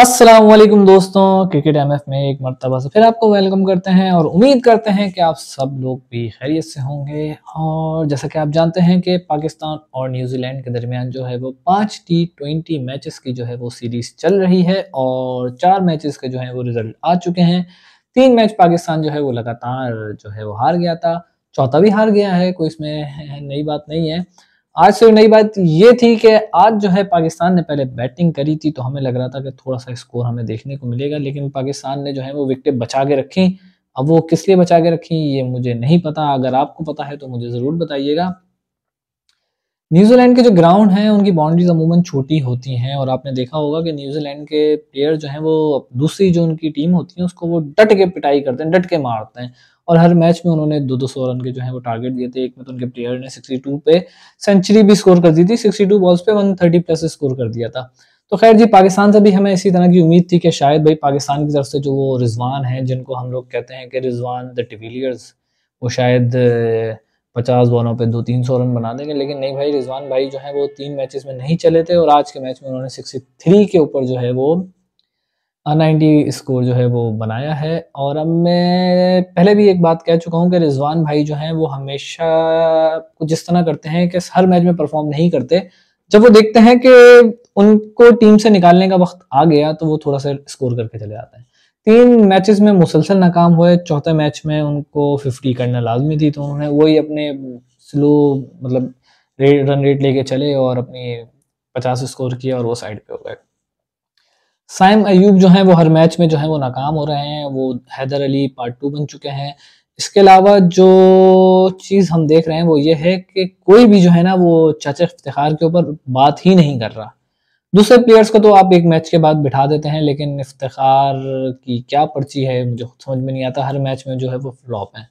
असलम दोस्तों cricket M F में एक मरतबा से फिर आपको वेलकम करते हैं और उम्मीद करते हैं कि आप सब लोग भी खैरियत से होंगे और जैसा कि आप जानते हैं कि पाकिस्तान और न्यूजीलैंड के दरमियान जो है वो पाँच टी ट्वेंटी मैचेस की जो है वो सीरीज़ चल रही है और चार मैचेस के जो है वो रिज़ल्ट आ चुके हैं तीन मैच पाकिस्तान जो है वो लगातार जो है वो हार गया था चौथा भी हार गया है कोई इसमें नई बात नहीं है आज से नई बात ये थी कि आज जो है पाकिस्तान ने पहले बैटिंग करी थी तो हमें लग रहा था कि थोड़ा सा स्कोर हमें देखने को मिलेगा लेकिन पाकिस्तान ने जो है वो विकेट बचा के रखी अब वो किस लिए बचा के रखी ये मुझे नहीं पता अगर आपको पता है तो मुझे ज़रूर बताइएगा न्यूजीलैंड के जो ग्राउंड हैं उनकी बाउंड्रीज अमूमन छोटी होती हैं और आपने देखा होगा कि न्यूजीलैंड के प्लेयर जो हैं वो दूसरी जो उनकी टीम होती है उसको वो डट के पिटाई करते हैं डट के मारते हैं और हर मैच में उन्होंने दो दो सौ रन के जो है वो टारगेट दिए थे एक में तो उनके प्लेयर ने 62 पे सेंचुरी भी स्कोर कर दी थी 62 बॉल्स पे 130 प्लस स्कोर कर दिया था तो खैर जी पाकिस्तान से भी हमें इसी तरह की उम्मीद थी कि शायद भाई पाकिस्तान की तरफ से जो वो रिजवान है जिनको हम लोग कहते हैं कि रिजवान द टिविलियर्स वो शायद पचास बॉलों पे दो तीन सौ रन बना देंगे लेकिन नहीं भाई रिजवान भाई जो है वो तीन मैचेस में नहीं चले थे और आज के मैच में उन्होंने सिक्सटी थ्री के ऊपर जो है वो नाइन्टी स्कोर जो है वो बनाया है और अब मैं पहले भी एक बात कह चुका हूँ कि रिजवान भाई जो हैं वो हमेशा कुछ जिस तरह करते हैं कि हर मैच में परफॉर्म नहीं करते जब वो देखते हैं कि उनको टीम से निकालने का वक्त आ गया तो वो थोड़ा सा स्कोर करके चले जाते हैं तीन मैचेस में मुसलसल नाकाम हुए चौथे मैच में उनको फिफ्टी करना लाजमी थी तो उन्होंने वही अपने स्लो मतलब रेट रन रेट लेके चले और अपनी पचास स्कोर किया और वो साइड पे हो गए साइम अयूब जो हैं वो हर मैच में जो है वो नाकाम हो रहे हैं वो हैदर अली पार्ट टू बन चुके हैं इसके अलावा जो चीज़ हम देख रहे हैं वो ये है कि कोई भी जो है ना वो चाचा इफ्तार के ऊपर बात ही नहीं कर रहा दूसरे प्लेयर्स को तो आप एक मैच के बाद बिठा देते हैं लेकिन इफ्तार की क्या पर्ची है मुझे समझ में नहीं आता हर मैच में जो है वो फ्लॉप है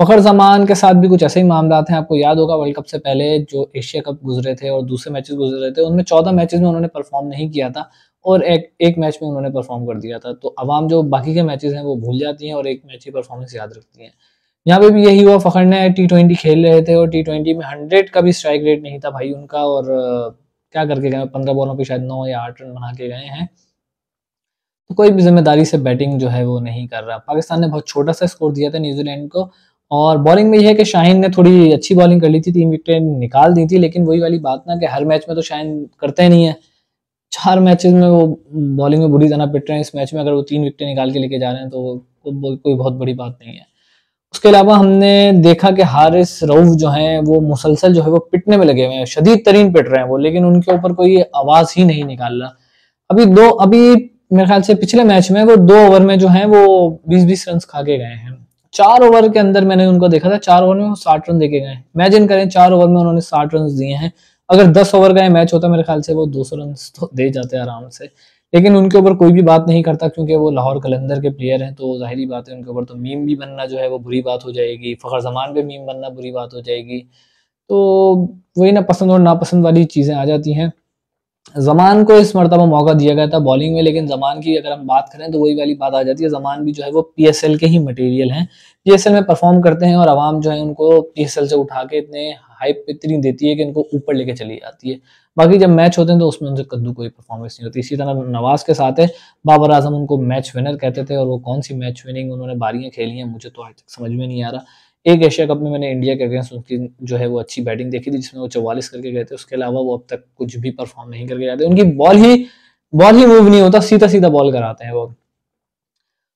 फ़खर जमान के साथ भी कुछ ऐसे ही मामला हैं आपको याद होगा वर्ल्ड कप से पहले जो एशिया कप गुजरे थे और दूसरे मैचेस रहे थे उनमें चौदह मैचेस में उन्होंने परफॉर्म नहीं किया था और एक एक मैच में उन्होंने परफॉर्म कर दिया था तो आवाम जो बाकी के मैचेस हैं वो भूल जाती हैं और एक मैच की परफॉर्मेंस याद रखती हैं यहाँ पे भी यही हुआ फ़खर ने टी ट्वेंटी खेल रहे थे और टी ट्वेंटी में हंड्रेड का भी स्ट्राइक रेट नहीं था भाई उनका और क्या करके गए पंद्रह बॉलों पर शायद नौ या आठ रन बना के गए हैं तो कोई भी जिम्मेदारी से बैटिंग जो है वो नहीं कर रहा पाकिस्तान ने बहुत छोटा सा स्कोर दिया था न्यूजीलैंड को और बॉलिंग में यह है कि शाहिन ने थोड़ी अच्छी बॉलिंग कर ली थी तीन विकेटें निकाल दी थी लेकिन वही वाली बात ना कि हर मैच में तो शाहिन करते ही नहीं है चार मैचेस में वो बॉलिंग में बुरी तरह पिट रहे हैं इस मैच में अगर वो तीन विकेटें निकाल के लेके जा रहे हैं तो वो कोई बहुत बड़ी बात नहीं है उसके अलावा हमने देखा कि हारिस रऊफ जो हैं वो मुसलसल जो है वो पिटने में लगे हुए हैं शदीद तरीन पिट रहे हैं वो लेकिन उनके ऊपर कोई आवाज़ ही नहीं निकाल रहा अभी दो अभी मेरे ख्याल से पिछले मैच में वो दो ओवर में जो है वो बीस बीस रन खा के गए हैं चार ओवर के अंदर मैंने उनको देखा था चार ओवर में वो साठ रन देखे गए इमेजिन करें चार ओवर में उन्होंने साठ रन दिए हैं अगर दस ओवर का मैच होता मेरे ख्याल से वो दो सौ रन तो दे जाते आराम से लेकिन उनके ऊपर कोई भी बात नहीं करता क्योंकि वो लाहौर कलंदर के प्लेयर हैं तो जाहिर बात है उनके ऊपर तो मीम भी बनना जो है वो बुरी बात हो जाएगी फ़खर जमान पे मीम बनना बुरी बात हो जाएगी तो वही ना पसंद और नापसंद वाली चीज़ें आ जाती हैं जमान को इस मरतबा मौका दिया गया था बॉलिंग में लेकिन जमान की अगर हम बात करें तो वही वाली बात आ जाती है जमान भी जो है वो पीएसएल के ही मटेरियल हैं पीएसएल में परफॉर्म करते हैं और आवाम जो है उनको पीएसएल से उठा के इतने हाइप इतनी देती है कि इनको ऊपर लेके चली जाती है बाकी जब मैच होते हैं तो उसमें उनसे कद्दू कोई परफॉर्मेंस नहीं होती इसी तरह नवाज के साथ है बाबर आजम उनको मैच विनर कहते थे और वो कौन सी मैच विनिंग उन्होंने बारियाँ खेली हैं मुझे तो आज तक समझ में नहीं आ रहा एक एशिया कप में मैंने इंडिया के अगेंस्ट उनकी जो है वो अच्छी बैटिंग देखी थी जिसमें वो चौवालीस करके गए थे उसके अलावा वो अब तक कुछ भी परफॉर्म नहीं करके जाते उनकी बॉल ही बॉल ही मूव नहीं होता सीधा सीधा बॉल कराते हैं वो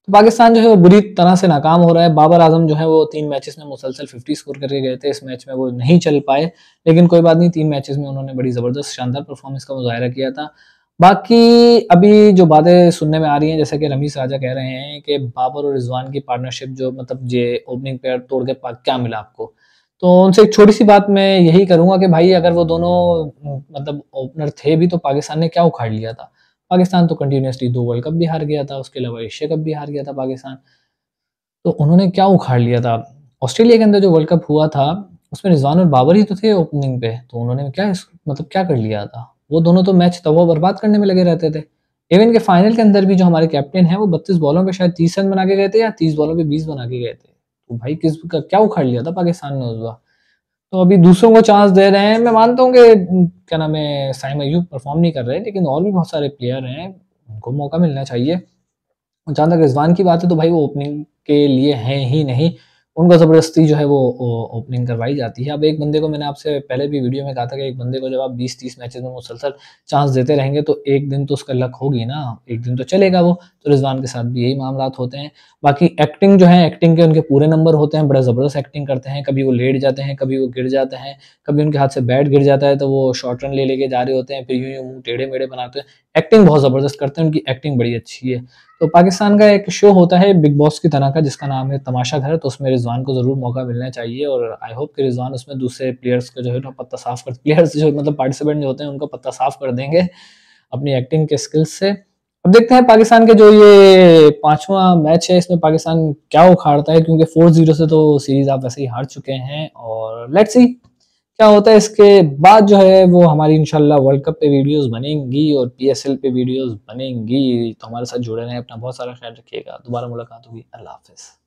तो पाकिस्तान जो है वो बुरी तरह से नाकाम हो रहा है बाबर आजम जो है वो तीन मैचेस में मुसलसल 50 स्कोर करके गए थे इस मैच में वो नहीं चल पाए लेकिन कोई बात नहीं तीन मैचेस में उन्होंने बड़ी ज़बरदस्त शानदार परफॉर्मेंस का मुजाहरा किया था बाकी अभी जो बातें सुनने में आ रही हैं जैसे कि रमीश राजा कह रहे हैं कि बाबर और रिजवान की पार्टनरशिप जो मतलब ये ओपनिंग पेयर तोड़ के क्या मिला आपको तो उनसे एक छोटी सी बात मैं यही करूंगा कि भाई अगर वो दोनों मतलब ओपनर थे भी तो पाकिस्तान ने क्या उखाड़ लिया था पाकिस्तान तो कंटिन्यूसली दो वर्ल्ड कप भी हार गया था उसके अलावा एशिया कप भी हार गया था पाकिस्तान तो उन्होंने क्या उखाड़ लिया था ऑस्ट्रेलिया के अंदर जो वर्ल्ड कप हुआ था उसमें रिजवान और बाबर ही तो थे ओपनिंग पे तो उन्होंने क्या मतलब क्या कर लिया था वो दोनों तो मैच तवा बर्बाद करने में लगे रहते थे इवन के फाइनल के अंदर भी जो हमारे कैप्टन है वो बत्तीस बॉलों पर शायद तीस रन बना के गए थे या तीस बॉलों पर बीस बना के गए थे तो भाई किस का क्या उखाड़ लिया था पाकिस्तान ने उस बार तो अभी दूसरों को चांस दे रहे हैं मैं मानता हूँ कि क्या नाम है साइम अयूब परफॉर्म नहीं कर रहे हैं लेकिन और भी बहुत सारे प्लेयर हैं उनको मौका मिलना चाहिए जहाँ तक रिजवान की बात है तो भाई वो ओपनिंग के लिए हैं ही नहीं उनको ज़बरदस्ती जो है वो ओपनिंग करवाई जाती है अब एक बंदे को मैंने आपसे पहले भी वीडियो में कहा था कि एक बंदे को जब आप 20-30 मैचेस में मुसलसल चांस देते रहेंगे तो एक दिन तो उसका लक होगी ना एक दिन तो चलेगा वो तो रिजवान के साथ भी यही मामला होते हैं बाकी एक्टिंग जो है एक्टिंग के उनके पूरे नंबर होते हैं बड़ा ज़बरदस्त एक्टिंग करते हैं कभी वो लेट जाते हैं कभी वो गिर जाते हैं कभी उनके हाथ से बैट गिर जाता है तो वो शॉर्ट रन ले लेके जा रहे होते हैं फिर यूं यूं टेढ़े मेढ़े बनाते हैं एक्टिंग बहुत ज़बरदस्त करते हैं उनकी एक्टिंग बड़ी अच्छी है तो पाकिस्तान का एक शो होता है बिग बॉस की तरह का जिसका नाम है तमाशा घर तो उसमें रिजवान को ज़रूर मौका मिलना चाहिए और आई होप कि रिजवान उसमें दूसरे प्लेयर्स को जो है ना पत्ता साफ कर प्लेयर्स जो मतलब पार्टिसिपेंट जो होते हैं उनको पत्ता साफ कर देंगे अपनी एक्टिंग के स्किल्स से अब देखते हैं पाकिस्तान के जो ये पांचवा मैच है इसमें पाकिस्तान क्या उखाड़ता है क्योंकि फोर जीरो से तो सीरीज आप वैसे ही हार चुके हैं और लेट्स सी क्या होता है इसके बाद जो है वो हमारी इनशाला वर्ल्ड कप पे वीडियोस बनेंगी और पीएसएल पे वीडियोस बनेंगी तो हमारे साथ जुड़े रहें अपना बहुत सारा ख्याल रखिएगा दोबारा मुलाकात होगी अल्लाह हाफिज़